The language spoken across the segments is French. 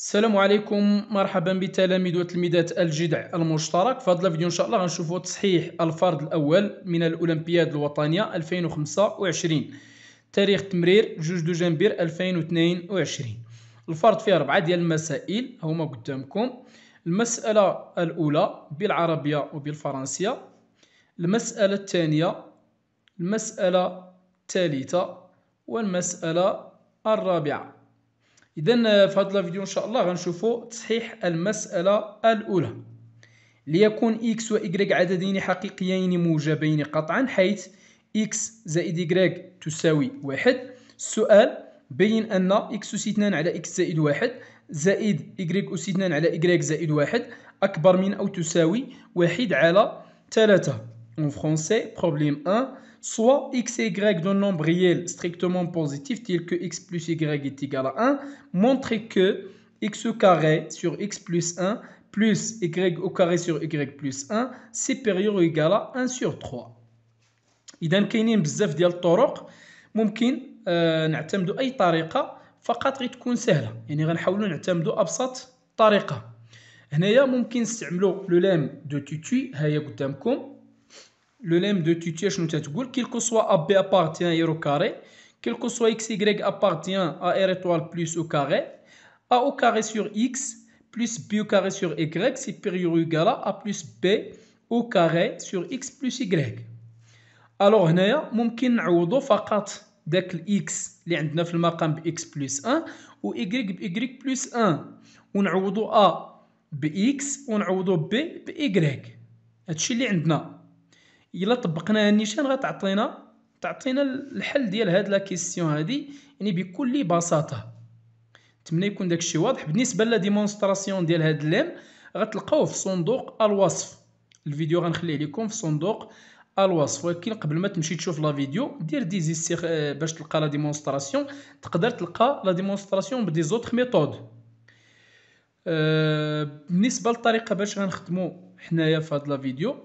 السلام عليكم مرحبا بتلاميذ وتلميذات الجدع المشترك في هذا الفيديو ان شاء الله غنشوفوا تصحيح الفرد الاول من الاولمبياد الوطنيه 2025 تاريخ تمرير 2 دجنبير 2022 الفرد فيه اربعه ديال المسائل هما قدامكم المساله الاولى بالعربيه وبالفرنسيه المساله الثانيه المساله الثالثه والمساله الرابعه اذا آه، في هذا الفيديو ان شاء الله غنشوفوا تصحيح المساله الاولى ليكون x و y عددين حقيقيين موجبين قطعا حيث x زائد y تساوي واحد السؤال بين أن x أس 2 على x زائد واحد زائد y أس 2 على y زائد واحد أكبر من أو تساوي واحد على ثلاثة en français, problème 1, soit x et y d'un nombre réel strictement positif tel que x plus y est égal à 1, montrez que x au carré sur x plus 1 plus y au carré sur y plus 1 supérieur ou égal à 1 sur 3. إذا كاينين بزاف ديال الطرق ممكن آه نعتمدوا أي طريقة فقط غير تكون سهلة يعني غنحاولوا نعتمدوا أبسط طريقة هنايا ممكن نستعملوا لو لام دو تيتوي هيا قدامكم le lemme de dit quel que soit AB appartient à R au carré, quel que soit XY appartient à R étoile plus au carré, A au carré sur X plus B au carré sur Y supérieur ou égal à A plus B au carré sur X plus Y. Alors, هنايا ممكن نعوضو فقط داك x اللي عندنا في المقام X plus 1 ou Y y plus 1 a أ بإكس ونعوضو ب بإيكغيك هادشي اللي عندنا الا طبقنا النيشان غتعطينا تعطينا الحل ديال هاد لا كيسيون هادي يعني بكل بساطه نتمنى يكون داكشي واضح بالنسبه لا ديمونستراسيون ديال هاد اللام غتلقاوه في صندوق الوصف الفيديو غنخليه لكم في صندوق الوصف ولكن قبل ما تمشي تشوف لا فيديو دير دي آه، باش تلقى لا ديمونستراسيون تقدر تلقى لا ديمونستراسيون بدي زوتر ميثود آه، بالنسبه للطريقه باش غنخدمو حنايا في هاد لا فيديو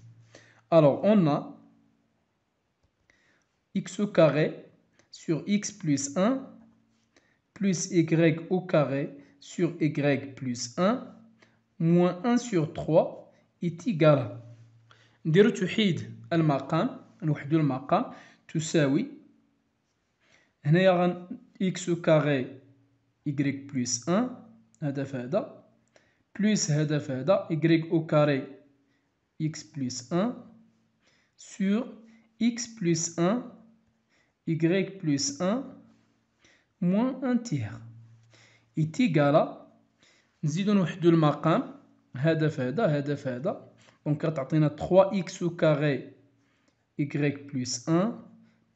Alors, on a x au carré sur x plus 1 plus y au carré sur y plus 1 moins 1 sur 3 est égal à. que tu hid al maqam, x au carré y plus 1 plus y au carré x plus 1 sur x plus 1, y plus 1, moins 1 tiers. est égal à nous نوحدو المقام هذا في هذا هذا في هذا nous 3x au carré y plus 1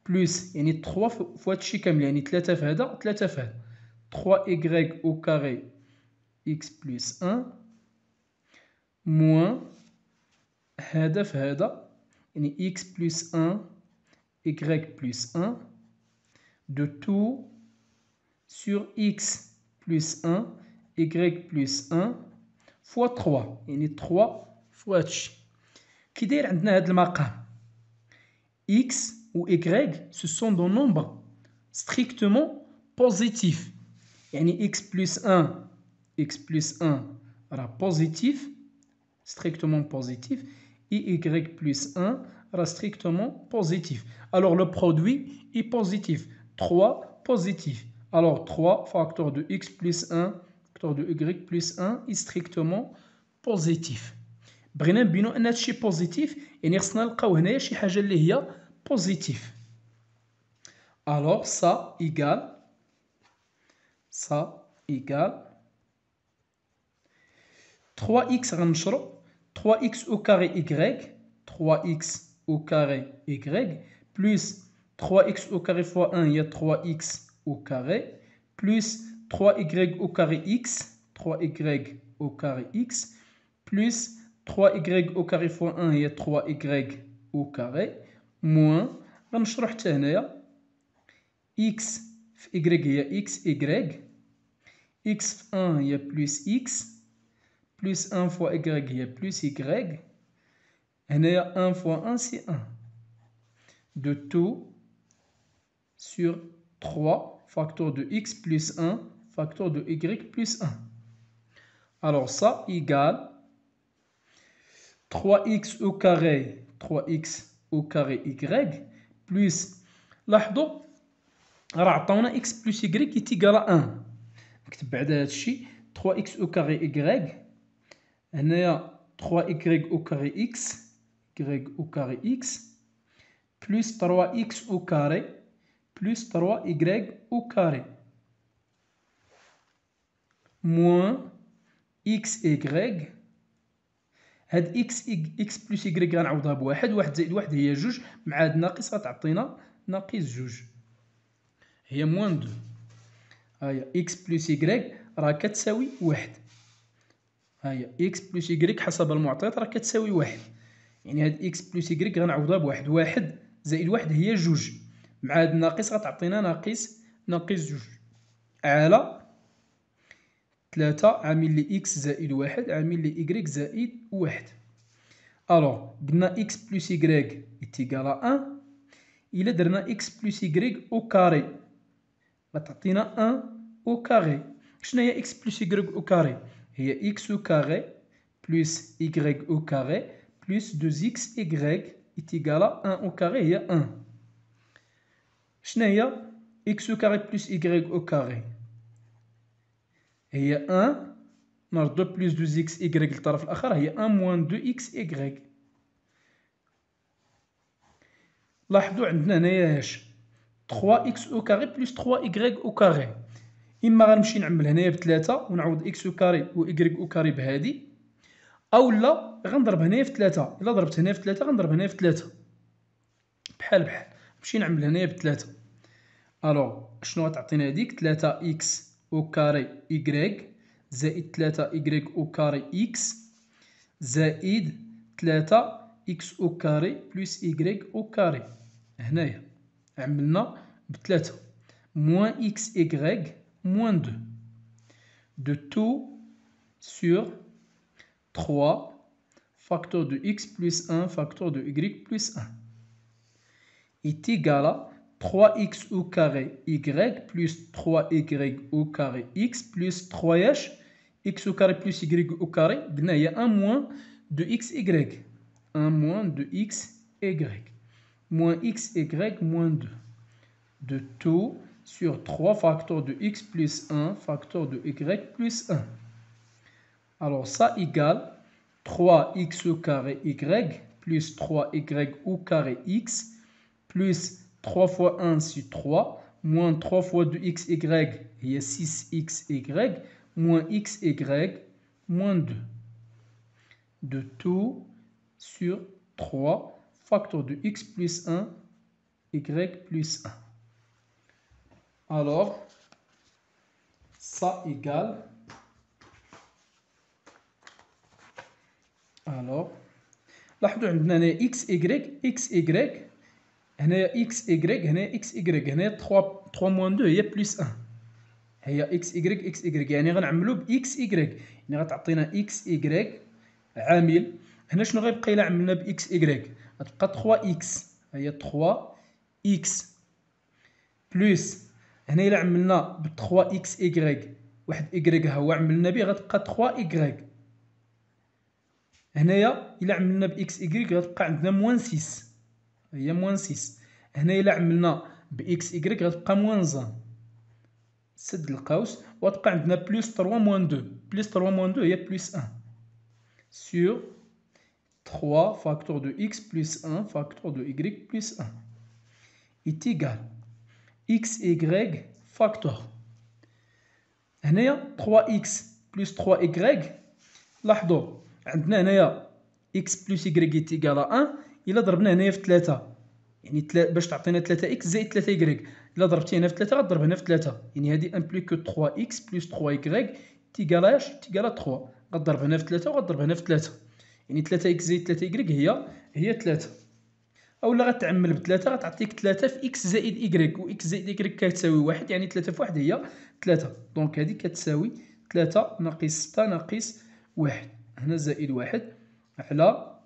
plus يعني 3 fois هادشي كامل يعني 3 في هذا 3 في 3y au carré x plus 1 moins هذا في هذا x plus 1, y plus 1, de tout sur x plus 1, y plus 1, fois 3, يعني 3 fois qui كي داير عندنا x ou y, ce sont des nombres strictement positifs. يعني x plus 1, x plus 1 sera positif, strictement positif. IY plus 1 sera strictement positif. Alors le produit est positif. 3 positif. Alors 3 facteur de x plus 1 facteur de y plus 1 est strictement positif. بغينا نبينو ان هادشي بوزيتيف يعني خصنا نلقاو هنايا شي حاجه اللي هي بوزيتيف الوغ ça ايغال Ça ايغال 3 x غنشرو 3x au carré y, 3x au carré y, plus 3x au carré fois 1, il y a 3x au carré, plus 3y au carré x, 3y au carré x, plus 3y au carré fois 1, il y a 3y au carré, moins, on حتى هنايا x y a x y x 1 a plus x plus 1 fois y, il y a plus y. a 1 fois 1 c'est 1. De tout sur 3 facteur de x plus 1 facteur de y plus 1. Alors ça égale 3x au carré 3x au carré y plus لاحظوا on a x plus y est égal à 1 نكتب بعد هذا 3x au carré y هنايا 3y او كاري اكس y او كاري اكس بلس 3x او كاري بلس 3y او كاري موان اكس y هاد اكس اكس بلس y غنعوضها بواحد واحد زائد واحد هي جوج مع هاد ناقص غتعطينا ناقص جوج هي موان دو هاهي اكس بلس y راه كتساوي واحد هي اكس بلس y حسب المعطيات راه كتساوي واحد يعني هاد اكس بلس y غنعوضها بواحد واحد زائد واحد هي جوج مع هاد الناقص غتعطينا ناقص ناقص جوج على ثلاثة عامل لي اكس زائد واحد عامل لي y زائد واحد الوغ قلنا اكس بلس y اتيكالا ان إلا درنا اكس بلس y او كاري غتعطينا ان او كاري شناهي اكس بلس y او كاري هي x au carré plus y au carré plus 2xy est égal à 1 au carré هي 1 شنو هي x au carré plus y au carré هي 1 2 plus 2xy للطرف الاخر هي 1 moins 2xy لاحظوا عندنا هنايا 3x au carré plus 3y au carré اما غنمشي نعمل هنايا بثلاثة ونعوض اكس او كاري و ايكغيك او كاري بهادي اولا غنضرب هنايا في ثلاثة الا ضربت هنايا في ثلاثة غنضرب هنايا في ثلاثة بحال بحال نمشي نعمل هنايا بثلاثة الوغ شنو غتعطينا هذيك ثلاثة اكس او كاري ايكغيك زائد ثلاثة ايكغيك او كاري اكس زائد ثلاثة اكس او كاري بلس ايكغيك او كاري هنايا عملنا بثلاثة موان اكس ايكغيك moins 2 de tout sur 3 facteur de x plus 1 facteur de y plus 1 est égal à 3x au carré y plus 3y au carré x plus 3h x au carré plus y au carré il y a 1 moins de xy, y 1 moins de x y moins x y moins 2 de tout sur 3 facteur de x plus 1 facteur de y plus 1. Alors ça égale 3x au carré y plus 3y au carré x plus 3 fois 1 c'est 3 moins 3 fois 2xy il y a 6xy moins xy moins 2 de tout sur 3 facteur de x plus 1 y plus 1. Alors, ça égale. Alors, لاحظوا عندنا هنا x, y x, y On a x, y on a x, y On a 3 moins 2 il y a plus 1 هي x y x y يعني غنعملو x y يعني غتعطينا x y عامل هنا شنو غيبقى الا عملنا ب باكس y غتبقى 3 اكس هي 3 اكس بلس هنا الا عملنا ب 3 اكس ايغريك واحد ايغريك هو عملنا به غتبقى 3 ايغريك هنايا الا عملنا ب اكس ايغريك غتبقى عندنا موان 6 هي موان 6 هنا الا عملنا ب اكس ايغريك غتبقى موان زان سد القوس وتبقى عندنا بلس 3 موان 2 بلس 3 موان 2 هي بلس 1 سور 3 فاكتور دو اكس بلس 1 فاكتور دو ايغريك بلس 1 est égal اكس y فاكتور هنايا 3 اكس بلس 3 y لاحظوا عندنا هنايا اكس بلس y ايكال 1 الا ضربنا هنايا في 3 يعني باش تعطينا 3 اكس زائد 3 y الا ضربتي هنا في 3 غضرب هنا في 3 يعني هذه امبليك 3 اكس بلس 3 y تيكال اش تيكال 3 غضرب هنا في 3 وغضرب هنا في 3 يعني 3 اكس زائد 3 y هي هي 3 او لا غتعمل بثلاثه غتعطيك ثلاثه في اكس زائد ايكغيك واكس زائد ايكغيك كتساوي واحد يعني ثلاثه في واحد هي ثلاثه دونك هذه كتساوي ثلاثه ناقص سته ناقص واحد هنا زائد واحد على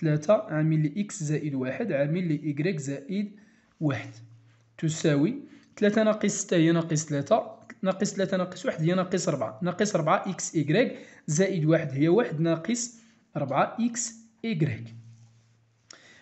ثلاثه عامل لي اكس زائد واحد عامل لي ايكغيك زائد واحد تساوي ثلاثه ناقص سته هي ناقص ثلاثه ناقص ثلاثه ناقص واحد هي ناقص ربعه ناقص ربعه اكس ايكغيك زائد واحد هي واحد ناقص ربعه اكس ايكغيك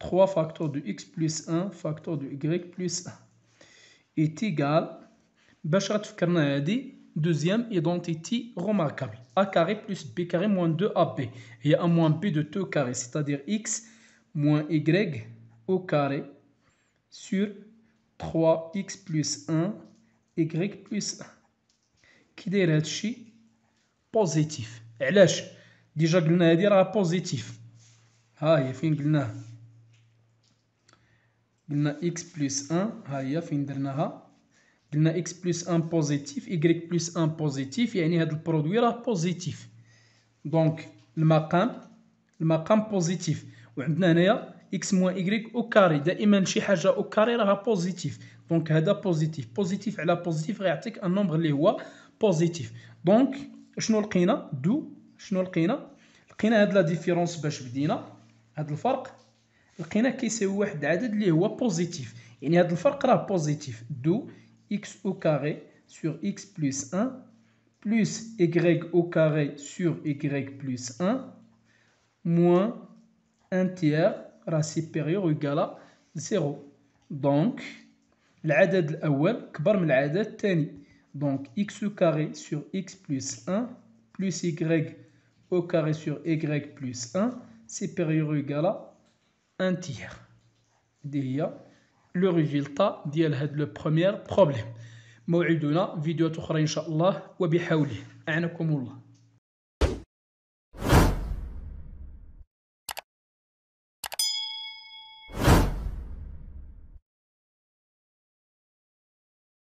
3 facteur de x plus 1 facteur de y plus 1 est égal باش غتفكرنا identité deuxième identité remarquable a carré plus b carré moins 2ab et a moins b de 2 carré c'est-à-dire x moins y au carré sur 3x plus 1 y plus 1 qui positif هادشي déjà علاش a قلنا positif positif. Ah, il هي فين قلنا x بلس 1 ها هي فين درناها قلنا x بلس 1 بوزيتيف y بلس 1 بوزيتيف يعني هذا البرودوي راه بوزيتيف دونك المقام المقام بوزيتيف وعندنا هنايا x موان y او كاري دائما شي حاجه او كاري راها بوزيتيف دونك هذا بوزيتيف بوزيتيف على بوزيتيف غيعطيك ان نومبر اللي هو بوزيتيف دونك شنو لقينا دو شنو لقينا لقينا هاد لا ديفيرونس باش بدينا هاد الفرق Donc que c'est العدد اللي هو بوزيتيف يعني هذا الفرق راه positif دو x au carré sur x 1 plus y au carré sur y plus 1 moins 1 tiers racine supérieure ou égal à 0. Donc, العدد الأول كبر من العدد الثاني. Donc, x au carré sur x plus 1 plus y au carré sur y plus 1 supérieur ou égal à ان تيير هذه هي لو ريزولتا ديال هذا لو بروميير بروبليم موعدنا فيديوهات اخرى ان شاء الله وبحوله اعنكم الله